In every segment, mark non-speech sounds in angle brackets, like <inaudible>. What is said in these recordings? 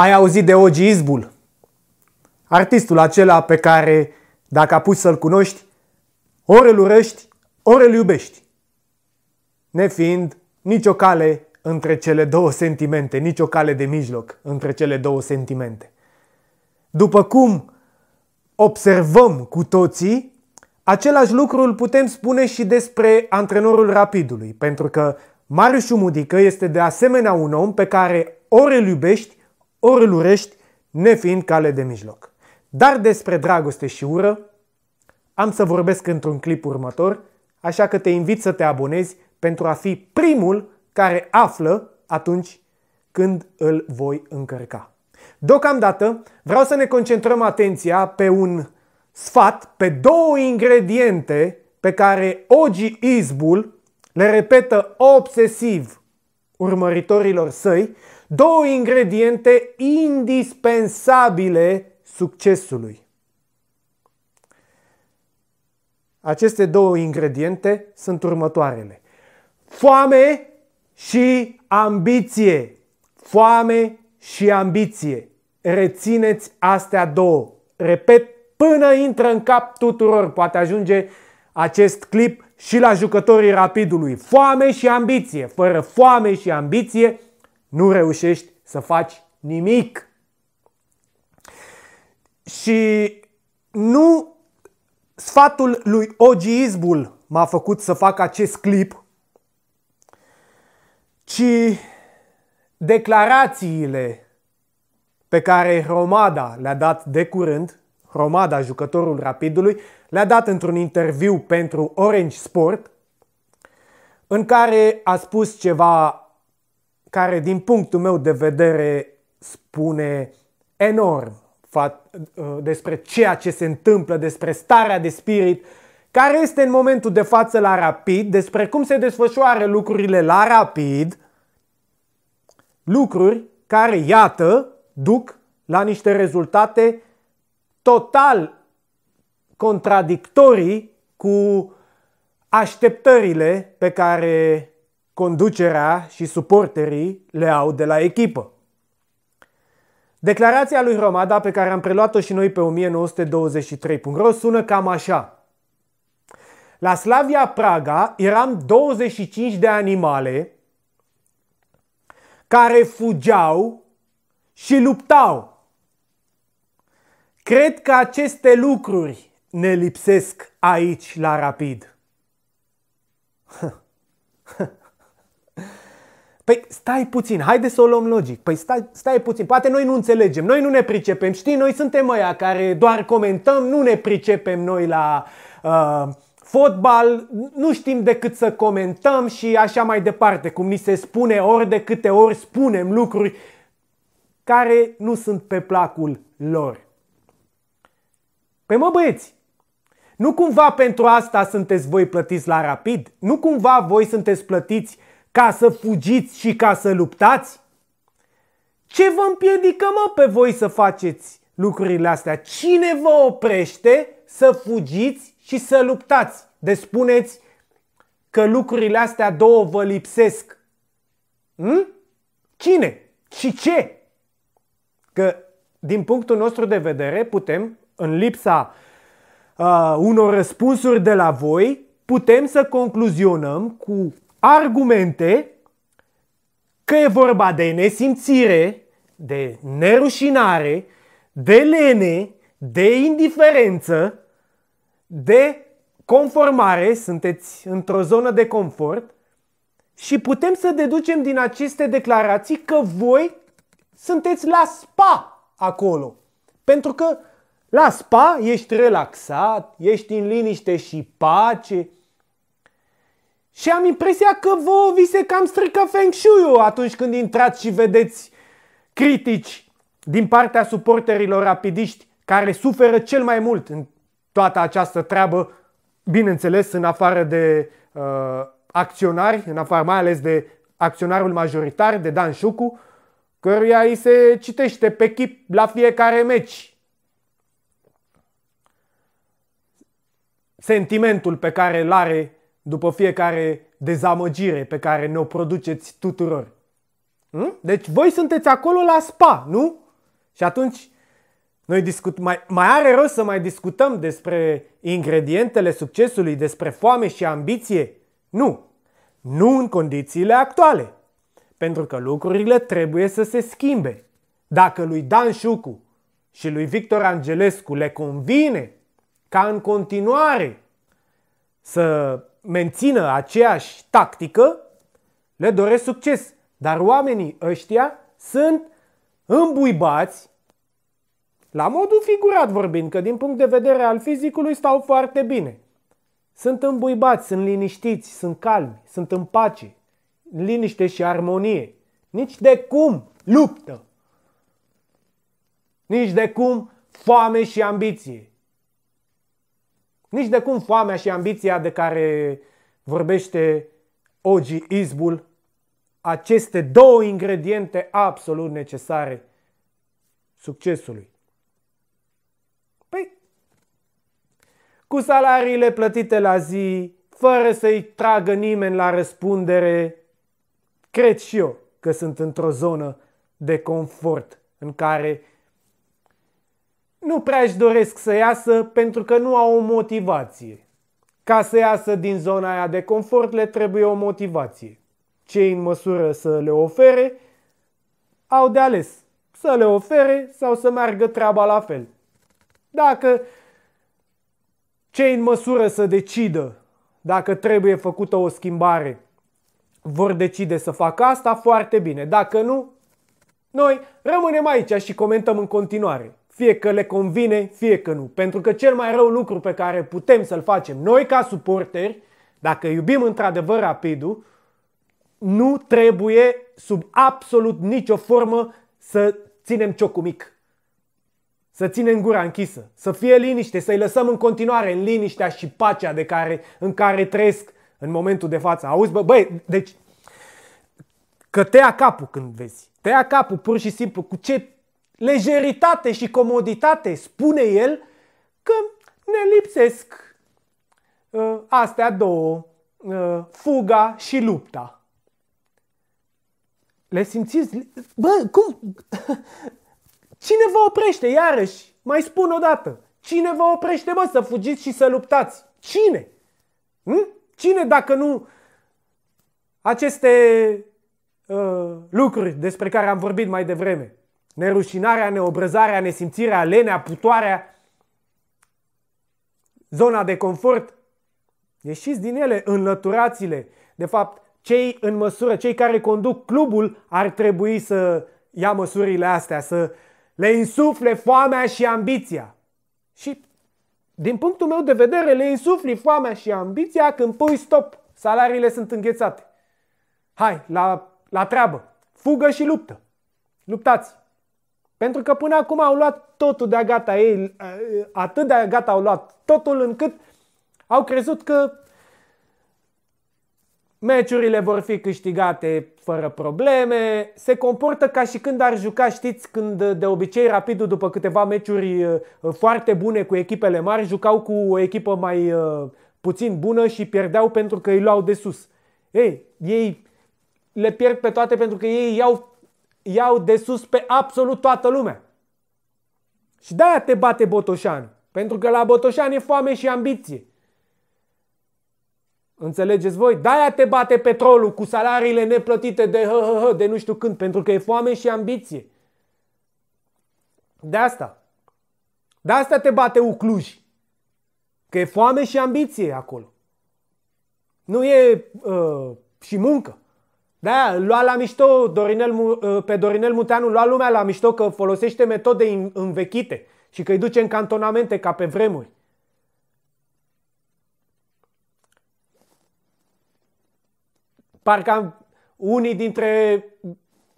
Ai auzit de Ogi Izbul, artistul acela pe care, dacă pus să-l cunoști, ori îl urăști, ori îl iubești. Nefiind nicio cale între cele două sentimente, nicio cale de mijloc între cele două sentimente. După cum observăm cu toții, același lucru îl putem spune și despre antrenorul rapidului, pentru că Marius Umudică este de asemenea un om pe care ori îl iubești, ori îl urești, nefiind cale de mijloc. Dar despre dragoste și ură am să vorbesc într-un clip următor, așa că te invit să te abonezi pentru a fi primul care află atunci când îl voi încărca. Deocamdată vreau să ne concentrăm atenția pe un sfat, pe două ingrediente pe care Ogi Izbul le repetă obsesiv urmăritorilor săi Două ingrediente indispensabile succesului. Aceste două ingrediente sunt următoarele. Foame și ambiție. Foame și ambiție. Rețineți astea două. Repet, până intră în cap tuturor. Poate ajunge acest clip și la jucătorii rapidului. Foame și ambiție. Fără foame și ambiție, nu reușești să faci nimic. Și nu sfatul lui Ogiizbul m-a făcut să fac acest clip, ci declarațiile pe care Romada le-a dat de curând, Romada, jucătorul Rapidului, le-a dat într-un interviu pentru Orange Sport, în care a spus ceva care din punctul meu de vedere spune enorm uh, despre ceea ce se întâmplă, despre starea de spirit care este în momentul de față la Rapid, despre cum se desfășoară lucrurile la Rapid, lucruri care, iată, duc la niște rezultate total contradictorii cu așteptările pe care conducerea și suporterii le au de la echipă. Declarația lui Romada, pe care am preluat-o și noi pe 1923.ro, sună cam așa. La Slavia Praga eram 25 de animale care fugeau și luptau. Cred că aceste lucruri ne lipsesc aici la rapid. <laughs> Păi stai puțin, haide să o luăm logic. Păi stai, stai puțin, poate noi nu înțelegem, noi nu ne pricepem. Știi, noi suntem aia care doar comentăm, nu ne pricepem noi la uh, fotbal, nu știm decât să comentăm și așa mai departe, cum ni se spune ori de câte ori spunem lucruri care nu sunt pe placul lor. Păi mă băieți, nu cumva pentru asta sunteți voi plătiți la rapid? Nu cumva voi sunteți plătiți ca să fugiți și ca să luptați? Ce vă împiedică, mă, pe voi să faceți lucrurile astea? Cine vă oprește să fugiți și să luptați? Despuneți spuneți că lucrurile astea două vă lipsesc. Hm? Cine? Și ce? Că, din punctul nostru de vedere, putem, în lipsa uh, unor răspunsuri de la voi, putem să concluzionăm cu argumente că e vorba de nesimțire, de nerușinare, de lene, de indiferență, de conformare, sunteți într-o zonă de confort și putem să deducem din aceste declarații că voi sunteți la spa acolo. Pentru că la spa ești relaxat, ești în liniște și pace, și am impresia că vă vi se cam strică Feng shui atunci când intrați și vedeți critici din partea suporterilor rapidiști care suferă cel mai mult în toată această treabă, bineînțeles în afară de uh, acționari, în afară mai ales de acționarul majoritar, de Dan Șucu, căruia îi se citește pe chip la fiecare meci. Sentimentul pe care îl are după fiecare dezamăgire pe care ne-o produceți tuturor. Hm? Deci voi sunteți acolo la spa, nu? Și atunci noi discut, mai, mai are rost să mai discutăm despre ingredientele succesului, despre foame și ambiție? Nu. Nu în condițiile actuale. Pentru că lucrurile trebuie să se schimbe. Dacă lui Dan Șucu și lui Victor Angelescu le convine ca în continuare să mențină aceeași tactică, le doresc succes. Dar oamenii ăștia sunt îmbuibați, la modul figurat vorbind, că din punct de vedere al fizicului stau foarte bine. Sunt îmbuibați, sunt liniștiți, sunt calmi, sunt în pace, liniște și armonie. Nici de cum luptă. Nici de cum foame și ambiție. Nici de cum foamea și ambiția de care vorbește Ogi Izbul, aceste două ingrediente absolut necesare succesului. Păi, cu salariile plătite la zi, fără să-i tragă nimeni la răspundere, cred și eu că sunt într-o zonă de confort în care nu prea își doresc să iasă pentru că nu au o motivație. Ca să iasă din zona aia de confort le trebuie o motivație. Cei în măsură să le ofere au de ales să le ofere sau să meargă treaba la fel. Dacă cei în măsură să decidă dacă trebuie făcută o schimbare vor decide să facă asta, foarte bine. Dacă nu, noi rămânem aici și comentăm în continuare fie că le convine, fie că nu. Pentru că cel mai rău lucru pe care putem să-l facem noi ca suporteri, dacă iubim într-adevăr rapidul, nu trebuie sub absolut nicio formă să ținem ciocul mic. Să ținem gura închisă, să fie liniște, să-i lăsăm în continuare în liniștea și pacea de care, în care trăiesc în momentul de față. Auzi, bă, băi, deci, că te ia capul când vezi. Te ia capul pur și simplu cu ce lejeritate și comoditate, spune el, că ne lipsesc uh, astea două, uh, fuga și lupta. Le simțiți? Bă, cum? <laughs> Cine vă oprește? Iarăși, mai spun o dată. Cine vă oprește, mă, să fugiți și să luptați? Cine? Hm? Cine dacă nu aceste uh, lucruri despre care am vorbit mai devreme? nerușinarea, neobrăzarea, nesimțirea, lenea, putoarea, zona de confort. Ieșiți din ele, înlăturați-le. De fapt, cei în măsură, cei care conduc clubul ar trebui să ia măsurile astea, să le insufle foamea și ambiția. Și din punctul meu de vedere, le insufli foamea și ambiția când pui stop. Salariile sunt înghețate. Hai, la, la treabă. Fugă și luptă. Luptați! Pentru că până acum au luat totul de-a gata ei, atât de-a gata au luat totul încât au crezut că meciurile vor fi câștigate fără probleme, se comportă ca și când ar juca, știți, când de obicei Rapidul după câteva meciuri uh, foarte bune cu echipele mari, jucau cu o echipă mai uh, puțin bună și pierdeau pentru că îi luau de sus. Ei, ei le pierd pe toate pentru că ei iau iau de sus pe absolut toată lumea. Și de-aia te bate Botoșan. Pentru că la Botoșan e foame și ambiție. Înțelegeți voi? De-aia te bate petrolul cu salariile neplătite de hă, hă, hă, de nu știu când, pentru că e foame și ambiție. De asta. De asta te bate Ucluj. Că e foame și ambiție acolo. Nu e uh, și muncă. Da, lua la mișto Dorinel, uh, pe Dorinel Muteanu, lua lumea la mișto că folosește metode învechite și că îi duce în cantonamente ca pe vremuri. Parcă unii dintre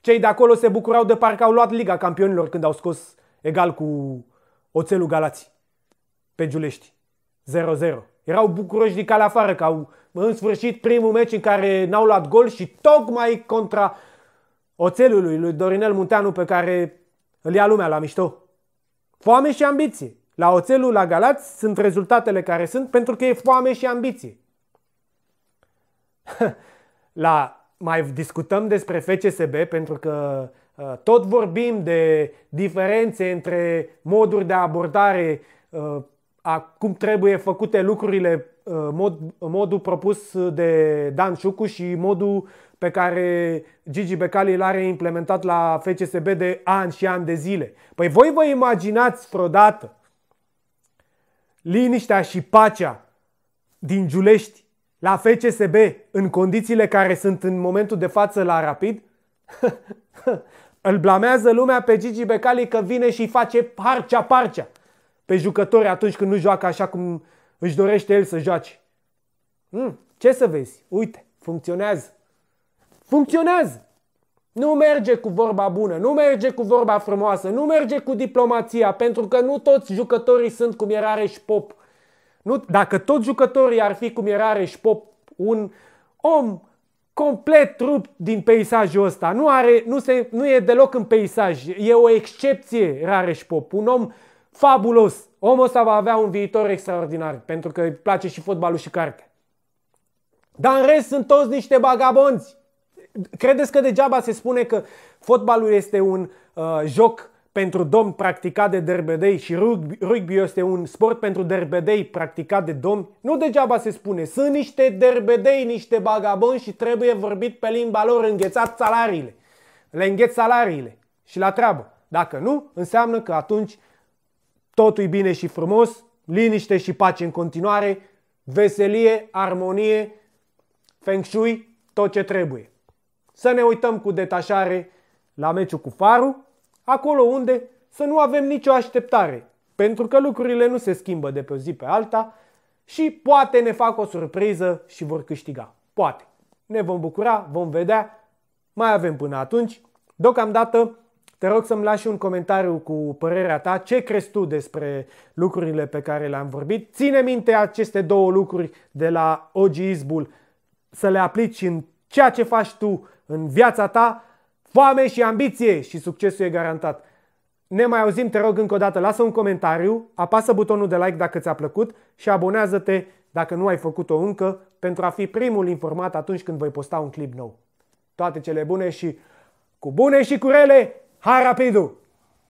cei de acolo se bucurau de parcă au luat Liga Campionilor când au scos egal cu Oțelul Galați pe Giulești. 0-0. Erau bucuroși de cale afară că au în sfârșit primul meci în care n-au luat gol și tocmai contra oțelului lui Dorinel Munteanu pe care îl ia lumea la mișto. Foame și ambiție. La oțelul, la Galați sunt rezultatele care sunt pentru că e foame și ambiție. <laughs> la mai discutăm despre FCSB pentru că ă, tot vorbim de diferențe între moduri de abordare ă, a cum trebuie făcute lucrurile, uh, mod, modul propus de Dan Șucu și modul pe care Gigi Becali l-are implementat la FCSB de ani și ani de zile. Păi voi vă imaginați vreodată liniștea și pacea din Giulești la FCSB în condițiile care sunt în momentul de față la Rapid? <laughs> Îl blamează lumea pe Gigi Becali că vine și face parcea-parcea pe jucători atunci când nu joacă așa cum își dorește el să joace. Mm, ce să vezi? Uite, funcționează. Funcționează! Nu merge cu vorba bună, nu merge cu vorba frumoasă, nu merge cu diplomația, pentru că nu toți jucătorii sunt cum era Reș Pop. Nu, dacă toți jucătorii ar fi cum era Reș Pop, un om complet rupt din peisajul ăsta, nu, are, nu, se, nu e deloc în peisaj, e o excepție Rareș Pop, un om fabulos. Omul ăsta va avea un viitor extraordinar, pentru că îi place și fotbalul și carte. Dar în rest sunt toți niște bagabonzi. Credeți că degeaba se spune că fotbalul este un uh, joc pentru domn practicat de derbedei și rugby, este un sport pentru derbedei practicat de domn? Nu degeaba se spune. Sunt niște derbedei, niște bagaboni și trebuie vorbit pe limba lor, înghețat salariile. Le îngheț salariile și la treabă. Dacă nu, înseamnă că atunci totul e bine și frumos, liniște și pace în continuare, veselie, armonie, feng shui, tot ce trebuie. Să ne uităm cu detașare la meciul cu farul, acolo unde să nu avem nicio așteptare, pentru că lucrurile nu se schimbă de pe o zi pe alta și poate ne fac o surpriză și vor câștiga. Poate. Ne vom bucura, vom vedea, mai avem până atunci. Deocamdată te rog să-mi lași un comentariu cu părerea ta, ce crezi tu despre lucrurile pe care le-am vorbit. Ține minte aceste două lucruri de la OG să le aplici în ceea ce faci tu în viața ta, foame și ambiție și succesul e garantat. Ne mai auzim, te rog încă o dată, lasă un comentariu, apasă butonul de like dacă ți-a plăcut și abonează-te dacă nu ai făcut-o încă pentru a fi primul informat atunci când voi posta un clip nou. Toate cele bune și cu bune și cu rele, Rápido!